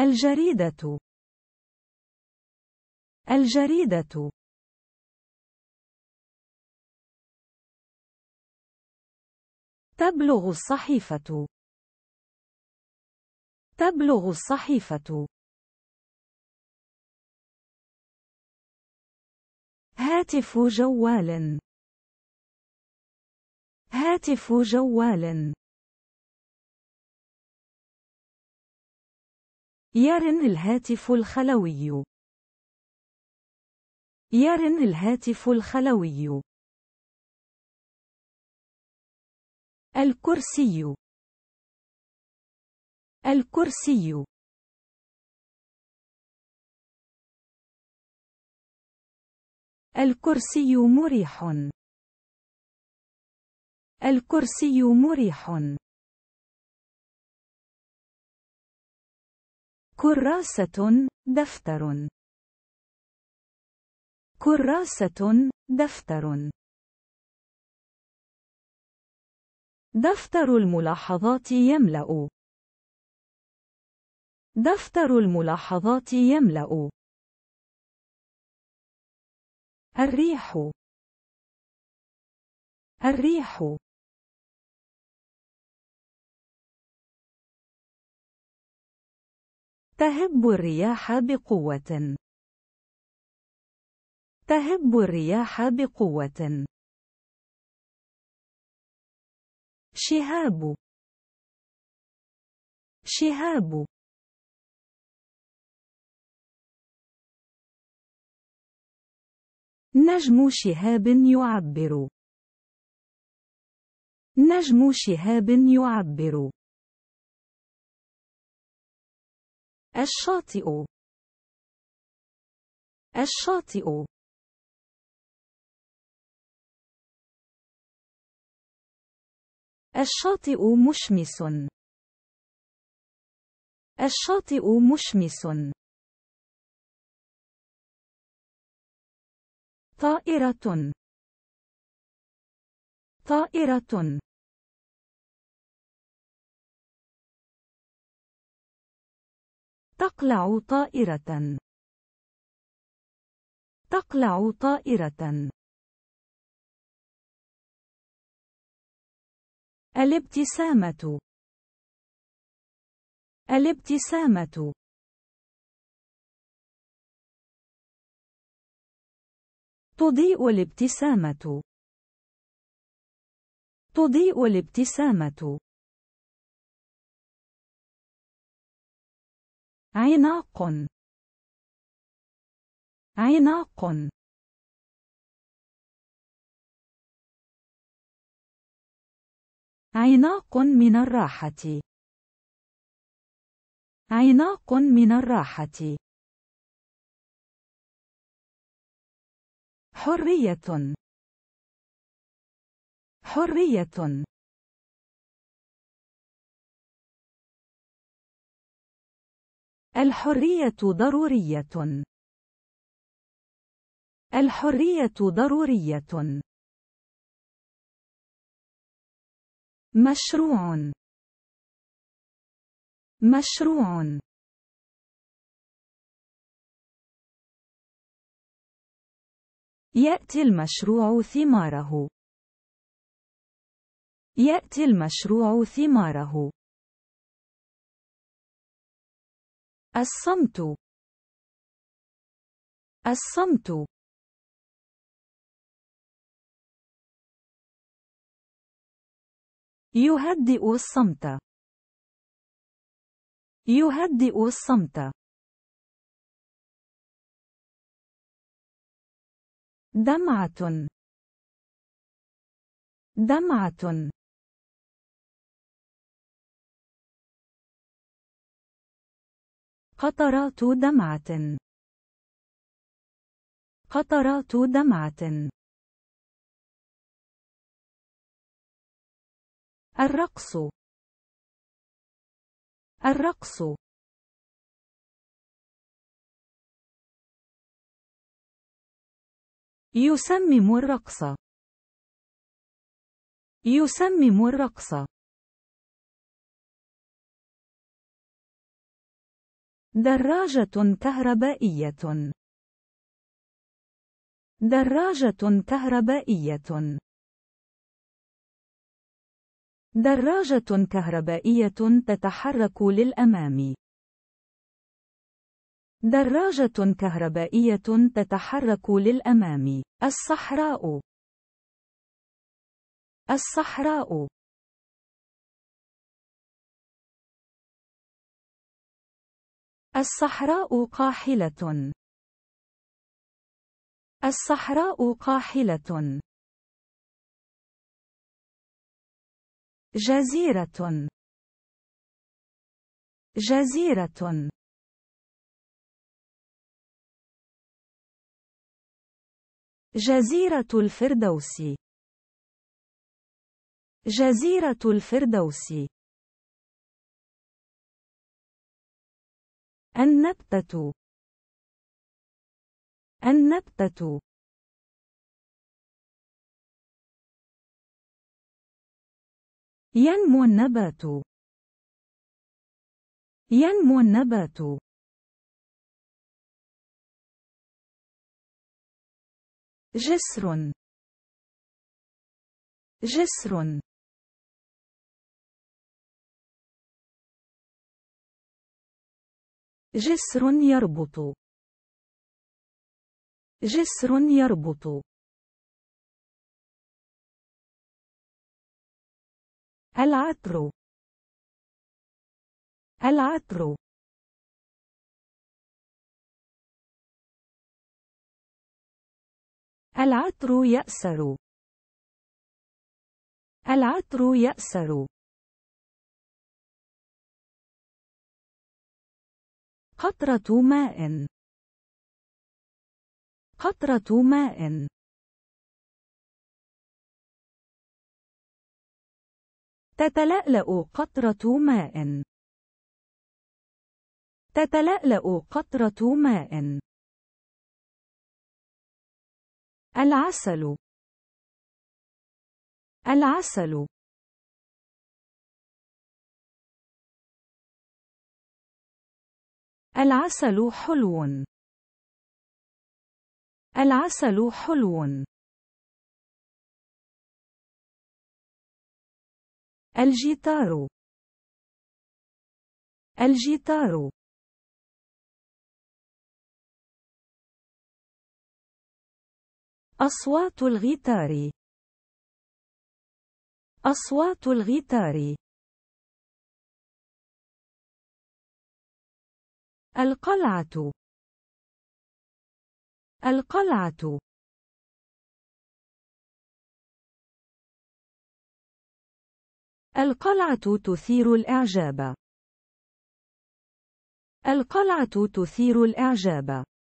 الجريدة الجريدة تبلغ الصحيفة تبلغ الصحيفة هاتف جوال هاتف جوال يرن الهاتف الخلوي يرن الهاتف الخلوي الكرسي الكرسي الكرسي مريح الكرسي مريح كراسة دفتر كراسة دفتر دفتر الملاحظات يملأ دفتر الملاحظات يملأ الريح الريح تهب الرياح بقوة. تهب الرياح بقوة. شهاب شهاب نجم شهاب يعبر نجم شهاب يعبر الشاطئ الشاطئ الشاطئ مشمس الشاطئ مشمس طائرة طائرة تقلع طائرة تقلع طائرة الابتسامة الابتسامة تضيء الابتسامة تضيء الابتسامة عناق عناق عناق من الراحة عناق من الراحة حرية حرية الحرية ضرورية الحرية ضرورية مشروع مشروع يأتي المشروع ثماره يأتي المشروع ثماره الصمت الصمت يهدئ الصمت يهدئ الصمت دمعة دمعة قطرات دمعة قطرات دمعة الرقص الرقص يسمم الرقص يسمم الرقص دراجة كهربائية دراجة كهربائية دراجة كهربائية تتحرك للأمام دراجة كهربائية تتحرك للأمام الصحراء الصحراء الصحراء قاحلة الصحراء قاحلة جزيرة جزيرة جزيرة الفردوس جزيرة الفردوس النبتة النبتة ينمو النبات ينمو النبات جسر جسر جسر يربط جسر يربط العطر العطر العطر يأسر العطر يأسر قطرة ماء قطرة ماء تتلألأ قطرة ماء تتلألأ قطرة ماء العسل العسل العسل حلو العسل حلو الجيتار الجيتار أصوات الغيتار أصوات الغيتار القلعة القلعة القلعة تثير الإعجاب القلعة تثير الإعجاب